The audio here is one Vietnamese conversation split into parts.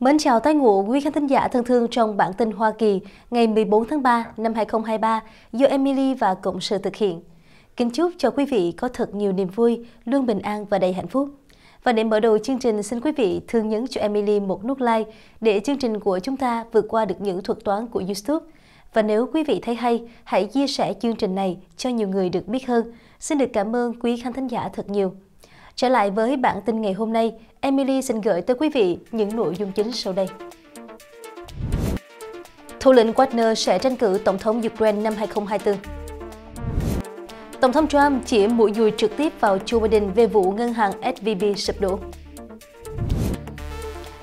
Mến chào tay ngộ quý khán thính giả thân thương trong bản tin Hoa Kỳ ngày 14 tháng 3 năm 2023 do Emily và Cộng sự thực hiện. Kính chúc cho quý vị có thật nhiều niềm vui, luôn bình an và đầy hạnh phúc. Và để mở đầu chương trình, xin quý vị thương nhấn cho Emily một nút like để chương trình của chúng ta vượt qua được những thuật toán của YouTube. Và nếu quý vị thấy hay, hãy chia sẻ chương trình này cho nhiều người được biết hơn. Xin được cảm ơn quý khán thính giả thật nhiều. Trở lại với bản tin ngày hôm nay, Emily xin gửi tới quý vị những nội dung chính sau đây. Thủ lĩnh Wagner sẽ tranh cử Tổng thống Ukraine năm 2024 Tổng thống Trump chỉ mũi dùi trực tiếp vào Joe Biden về vụ ngân hàng SVB sụp đổ.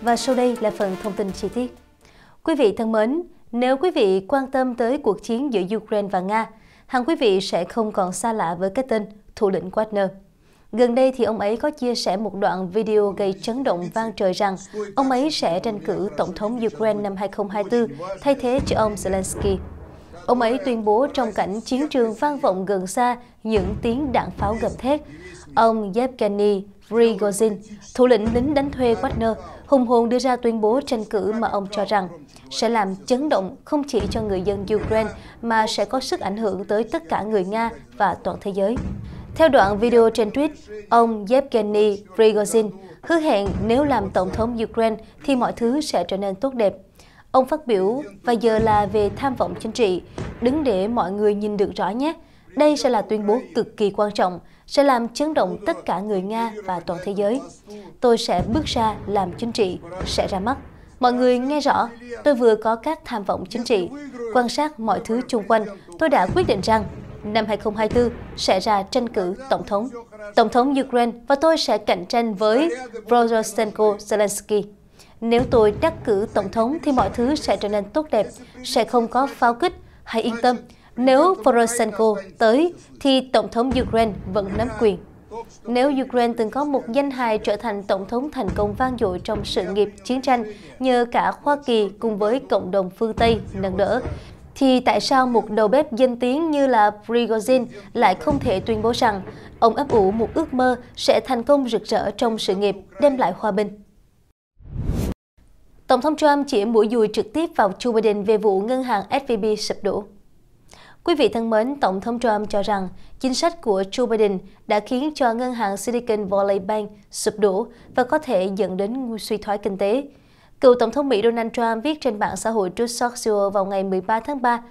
Và sau đây là phần thông tin chi tiết. Quý vị thân mến, nếu quý vị quan tâm tới cuộc chiến giữa Ukraine và Nga, hẳn quý vị sẽ không còn xa lạ với cái tên thủ lĩnh Wagner. Gần đây thì ông ấy có chia sẻ một đoạn video gây chấn động vang trời rằng ông ấy sẽ tranh cử Tổng thống Ukraine năm 2024 thay thế cho ông Zelensky. Ông ấy tuyên bố trong cảnh chiến trường vang vọng gần xa những tiếng đạn pháo gầm thét. Ông Yevgeny Prigozhin, thủ lĩnh lính đánh thuê Wagner, hùng hồn đưa ra tuyên bố tranh cử mà ông cho rằng sẽ làm chấn động không chỉ cho người dân Ukraine mà sẽ có sức ảnh hưởng tới tất cả người Nga và toàn thế giới. Theo đoạn video trên tweet, ông Yevgeny Prigozhin hứa hẹn nếu làm tổng thống Ukraine thì mọi thứ sẽ trở nên tốt đẹp. Ông phát biểu, và giờ là về tham vọng chính trị, đứng để mọi người nhìn được rõ nhé. Đây sẽ là tuyên bố cực kỳ quan trọng, sẽ làm chấn động tất cả người Nga và toàn thế giới. Tôi sẽ bước ra làm chính trị, sẽ ra mắt. Mọi người nghe rõ, tôi vừa có các tham vọng chính trị, quan sát mọi thứ xung quanh, tôi đã quyết định rằng năm 2024 sẽ ra tranh cử tổng thống. Tổng thống Ukraine và tôi sẽ cạnh tranh với Vorosenko Zelensky. Nếu tôi đắc cử tổng thống thì mọi thứ sẽ trở nên tốt đẹp, sẽ không có pháo kích. Hãy yên tâm, nếu Poroshenko tới thì Tổng thống Ukraine vẫn nắm quyền. Nếu Ukraine từng có một danh hài trở thành tổng thống thành công vang dội trong sự nghiệp chiến tranh nhờ cả Hoa Kỳ cùng với cộng đồng phương Tây nâng đỡ, thì tại sao một đầu bếp danh tiếng như là Prigozhin lại không thể tuyên bố rằng ông ấp ủ một ước mơ sẽ thành công rực rỡ trong sự nghiệp đem lại hòa bình? Tổng thống Trump chỉ mũi dùi trực tiếp vào Joe Biden về vụ ngân hàng SVB sụp đổ. Quý vị thân mến, Tổng thống Trump cho rằng chính sách của Joe Biden đã khiến cho ngân hàng Silicon Valley Bank sụp đổ và có thể dẫn đến suy thoái kinh tế. Cựu Tổng thống Mỹ Donald Trump viết trên mạng xã hội Truth Social vào ngày 13 tháng 3,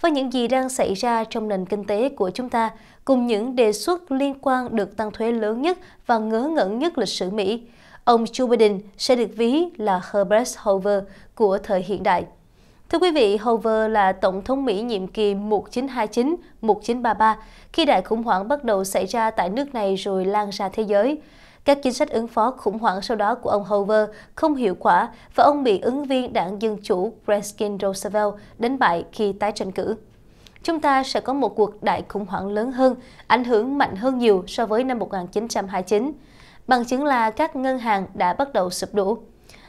với những gì đang xảy ra trong nền kinh tế của chúng ta, cùng những đề xuất liên quan được tăng thuế lớn nhất và ngớ ngẩn nhất lịch sử Mỹ, ông Joe Biden sẽ được ví là Herbert Hoover của thời hiện đại. Thưa quý vị, Hoover là Tổng thống Mỹ nhiệm kỳ 1929-1933 khi đại khủng hoảng bắt đầu xảy ra tại nước này rồi lan ra thế giới. Các chính sách ứng phó khủng hoảng sau đó của ông Hoover không hiệu quả và ông bị ứng viên đảng Dân Chủ Franklin Roosevelt đánh bại khi tái tranh cử. Chúng ta sẽ có một cuộc đại khủng hoảng lớn hơn, ảnh hưởng mạnh hơn nhiều so với năm 1929. Bằng chứng là các ngân hàng đã bắt đầu sụp đổ.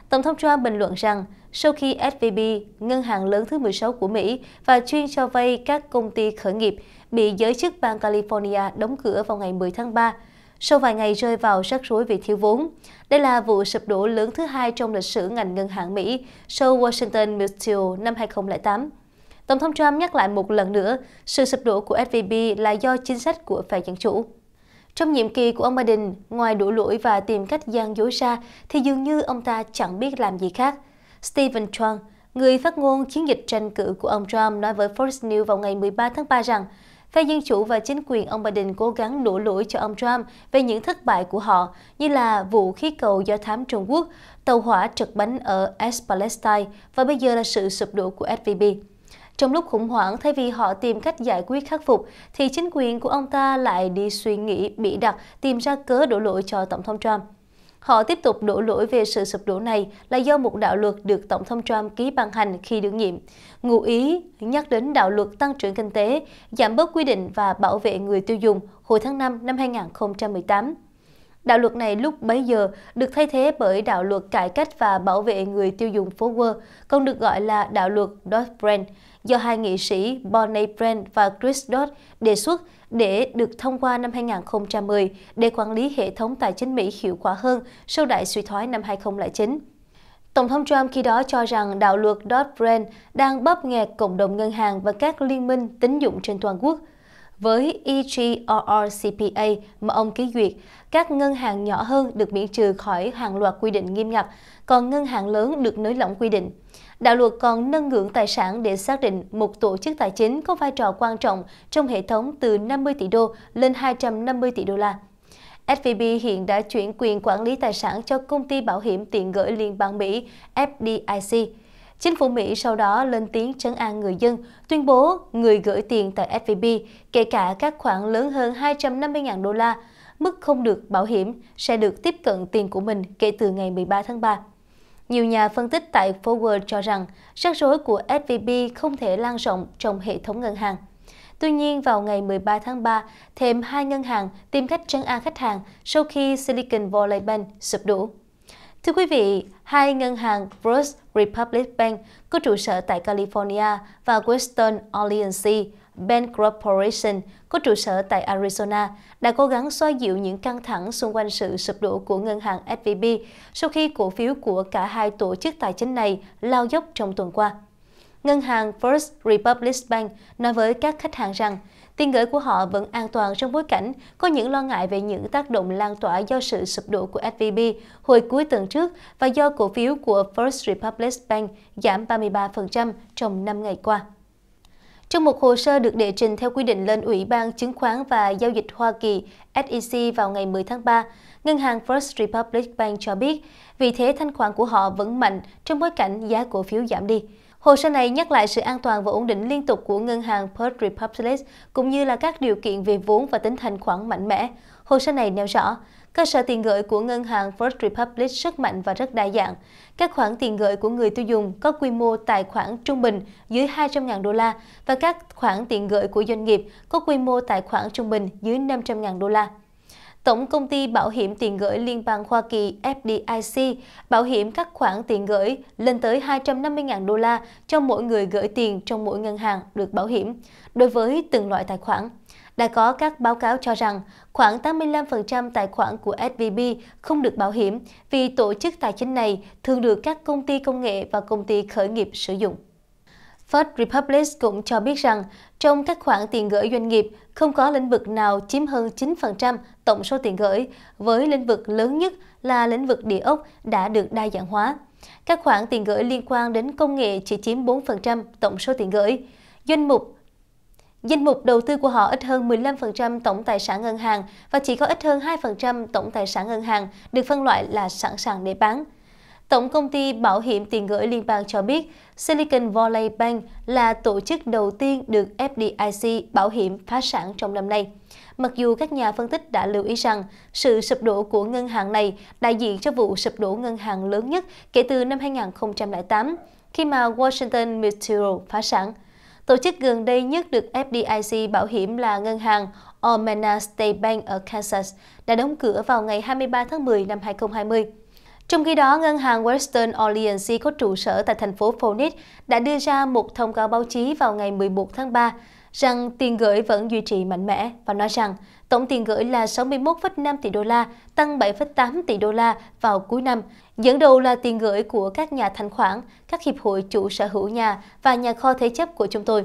Tổng thống Trump bình luận rằng, sau khi SVB, ngân hàng lớn thứ 16 của Mỹ và chuyên cho vay các công ty khởi nghiệp, bị giới chức bang California đóng cửa vào ngày 10 tháng 3, sau vài ngày rơi vào rắc rối vì thiếu vốn. Đây là vụ sụp đổ lớn thứ hai trong lịch sử ngành ngân hàng Mỹ sau Washington Mutual năm 2008. Tổng thống Trump nhắc lại một lần nữa, sự sụp đổ của SVB là do chính sách của phe dân chủ. Trong nhiệm kỳ của ông Biden, ngoài đổ lỗi và tìm cách gian dối ra, thì dường như ông ta chẳng biết làm gì khác. Stephen Trump, người phát ngôn chiến dịch tranh cử của ông Trump nói với Fox News vào ngày 13 tháng 3 rằng Phe Dân Chủ và chính quyền ông Biden cố gắng đổ lỗi cho ông Trump về những thất bại của họ, như là vụ khí cầu do thám Trung Quốc, tàu hỏa trật bánh ở East Palestine và bây giờ là sự sụp đổ của SVB. Trong lúc khủng hoảng, thay vì họ tìm cách giải quyết khắc phục, thì chính quyền của ông ta lại đi suy nghĩ bị đặt tìm ra cớ đổ lỗi cho Tổng thống Trump. Họ tiếp tục đổ lỗi về sự sụp đổ này là do một đạo luật được Tổng thống Trump ký ban hành khi đương nhiệm. Ngụ ý nhắc đến đạo luật tăng trưởng kinh tế, giảm bớt quy định và bảo vệ người tiêu dùng hồi tháng 5 năm 2018. Đạo luật này lúc bấy giờ được thay thế bởi đạo luật cải cách và bảo vệ người tiêu dùng phố Wall, còn được gọi là đạo luật Dodd-Frank, do hai nghị sĩ Bonnie Brand và Chris Dodd đề xuất để được thông qua năm 2010 để quản lý hệ thống tài chính Mỹ hiệu quả hơn sau đại suy thoái năm 2009. Tổng thống Trump khi đó cho rằng đạo luật Dodd-Frank đang bóp nghẹt cộng đồng ngân hàng và các liên minh tín dụng trên toàn quốc – với EGRRCPA mà ông ký duyệt, các ngân hàng nhỏ hơn được miễn trừ khỏi hàng loạt quy định nghiêm ngặt, còn ngân hàng lớn được nới lỏng quy định. Đạo luật còn nâng ngưỡng tài sản để xác định một tổ chức tài chính có vai trò quan trọng trong hệ thống từ 50 tỷ đô lên 250 tỷ đô la. SVB hiện đã chuyển quyền quản lý tài sản cho công ty bảo hiểm tiện gửi liên bang Mỹ FDIC. Chính phủ Mỹ sau đó lên tiếng trấn an người dân, tuyên bố người gửi tiền tại SVB, kể cả các khoản lớn hơn 250.000 đô la, mức không được bảo hiểm sẽ được tiếp cận tiền của mình kể từ ngày 13 tháng 3. Nhiều nhà phân tích tại Forward cho rằng rắc rối của SVB không thể lan rộng trong hệ thống ngân hàng. Tuy nhiên, vào ngày 13 tháng 3, thêm hai ngân hàng tìm cách trấn an khách hàng sau khi Silicon Valley Bank sụp đổ. Thưa quý vị, hai ngân hàng First Republic Bank có trụ sở tại California và Western Alliance Bank Corporation có trụ sở tại Arizona đã cố gắng xoa dịu những căng thẳng xung quanh sự sụp đổ của ngân hàng SVB sau khi cổ phiếu của cả hai tổ chức tài chính này lao dốc trong tuần qua ngân hàng First Republic Bank nói với các khách hàng rằng tiền gửi của họ vẫn an toàn trong bối cảnh có những lo ngại về những tác động lan tỏa do sự sụp đổ của SVB hồi cuối tuần trước và do cổ phiếu của First Republic Bank giảm 33% trong 5 ngày qua. Trong một hồ sơ được đệ trình theo quy định lên Ủy ban Chứng khoán và Giao dịch Hoa Kỳ SEC vào ngày 10 tháng 3, ngân hàng First Republic Bank cho biết, vì thế thanh khoản của họ vẫn mạnh trong bối cảnh giá cổ phiếu giảm đi. Hồ sơ này nhắc lại sự an toàn và ổn định liên tục của ngân hàng First Republic cũng như là các điều kiện về vốn và tính thanh khoản mạnh mẽ. Hồ sơ này nêu rõ, cơ sở tiền gửi của ngân hàng First Republic rất mạnh và rất đa dạng. Các khoản tiền gửi của người tiêu dùng có quy mô tài khoản trung bình dưới 200.000 đô la và các khoản tiền gửi của doanh nghiệp có quy mô tài khoản trung bình dưới 500.000 đô la. Tổng công ty Bảo hiểm tiền gửi Liên bang Hoa Kỳ FDIC bảo hiểm các khoản tiền gửi lên tới 250.000 đô la cho mỗi người gửi tiền trong mỗi ngân hàng được bảo hiểm đối với từng loại tài khoản. Đã có các báo cáo cho rằng khoảng 85% tài khoản của SVB không được bảo hiểm vì tổ chức tài chính này thường được các công ty công nghệ và công ty khởi nghiệp sử dụng. First Republic cũng cho biết rằng trong các khoản tiền gửi doanh nghiệp, không có lĩnh vực nào chiếm hơn 9% tổng số tiền gửi, với lĩnh vực lớn nhất là lĩnh vực địa ốc đã được đa dạng hóa. Các khoản tiền gửi liên quan đến công nghệ chỉ chiếm 4% tổng số tiền gửi. Doanh mục Danh mục đầu tư của họ ít hơn 15% tổng tài sản ngân hàng và chỉ có ít hơn 2% tổng tài sản ngân hàng được phân loại là sẵn sàng để bán. Tổng công ty Bảo hiểm tiền gửi liên bang cho biết Silicon Valley Bank là tổ chức đầu tiên được FDIC bảo hiểm phá sản trong năm nay. Mặc dù các nhà phân tích đã lưu ý rằng sự sụp đổ của ngân hàng này đại diện cho vụ sụp đổ ngân hàng lớn nhất kể từ năm 2008 khi mà Washington Mutual phá sản. Tổ chức gần đây nhất được FDIC bảo hiểm là ngân hàng Omena State Bank ở Kansas đã đóng cửa vào ngày 23 tháng 10 năm 2020. Trong khi đó, ngân hàng Western Alliance có trụ sở tại thành phố Phoenix đã đưa ra một thông cáo báo chí vào ngày 11 tháng 3 rằng tiền gửi vẫn duy trì mạnh mẽ và nói rằng tổng tiền gửi là 61,5 tỷ đô la, tăng 7,8 tỷ đô la vào cuối năm. Dẫn đầu là tiền gửi của các nhà thanh khoản, các hiệp hội chủ sở hữu nhà và nhà kho thế chấp của chúng tôi.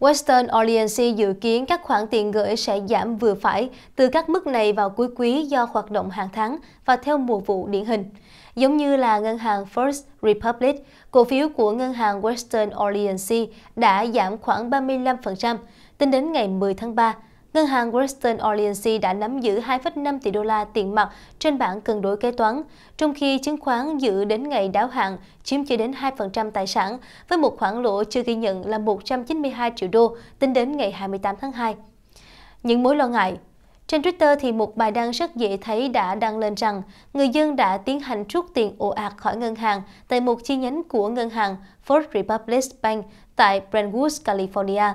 Western Alliance dự kiến các khoản tiền gửi sẽ giảm vừa phải từ các mức này vào cuối quý do hoạt động hàng tháng và theo mùa vụ điển hình. Giống như là ngân hàng First Republic, cổ phiếu của ngân hàng Western Alliance đã giảm khoảng 35% tính đến ngày 10 tháng 3 Ngân hàng Western Alliance đã nắm giữ 2,5 tỷ đô la tiền mặt trên bảng cân đối kế toán, trong khi chứng khoán dự đến ngày đáo hạn chiếm chưa đến 2% tài sản, với một khoản lỗ chưa ghi nhận là 192 triệu đô tính đến ngày 28 tháng 2. Những mối lo ngại trên Twitter thì một bài đăng rất dễ thấy đã đăng lên rằng người dân đã tiến hành rút tiền ồ ạt khỏi ngân hàng tại một chi nhánh của ngân hàng First Republic Bank tại Brentwood, California.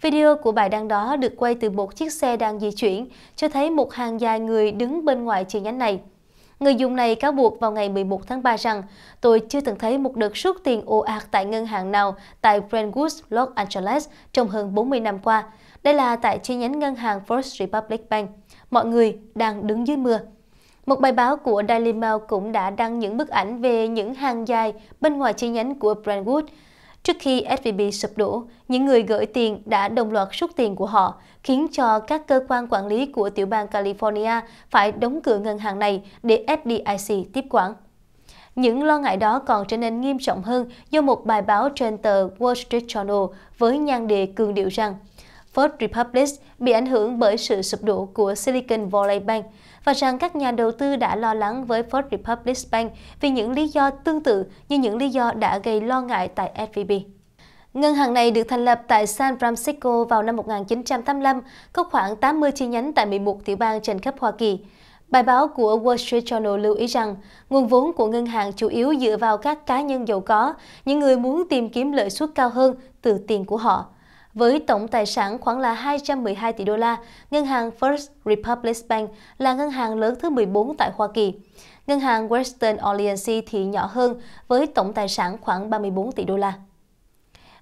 Video của bài đăng đó được quay từ một chiếc xe đang di chuyển, cho thấy một hàng dài người đứng bên ngoài chi nhánh này. Người dùng này cáo buộc vào ngày 11 tháng 3 rằng tôi chưa từng thấy một đợt rút tiền ồ ạt tại ngân hàng nào tại Brentwood, Los Angeles trong hơn 40 năm qua. Đây là tại chi nhánh ngân hàng First Republic Bank. Mọi người đang đứng dưới mưa. Một bài báo của Daily Mail cũng đã đăng những bức ảnh về những hàng dài bên ngoài chi nhánh của Brentwood. Trước khi SVB sụp đổ, những người gửi tiền đã đồng loạt rút tiền của họ, khiến cho các cơ quan quản lý của tiểu bang California phải đóng cửa ngân hàng này để FDIC tiếp quản. Những lo ngại đó còn trở nên nghiêm trọng hơn do một bài báo trên tờ Wall Street Journal với nhan đề cường điệu rằng First Republic bị ảnh hưởng bởi sự sụp đổ của Silicon Valley Bank – và rằng các nhà đầu tư đã lo lắng với First Republic Bank vì những lý do tương tự như những lý do đã gây lo ngại tại SVB. Ngân hàng này được thành lập tại San Francisco vào năm 1985, có khoảng 80 chi nhánh tại 11 tiểu bang trên khắp Hoa Kỳ. Bài báo của Wall Street Journal lưu ý rằng, nguồn vốn của ngân hàng chủ yếu dựa vào các cá nhân giàu có, những người muốn tìm kiếm lợi suất cao hơn từ tiền của họ. Với tổng tài sản khoảng là 212 tỷ đô la, ngân hàng First Republic Bank là ngân hàng lớn thứ 14 tại Hoa Kỳ. Ngân hàng Western Alliance thì nhỏ hơn với tổng tài sản khoảng 34 tỷ đô la.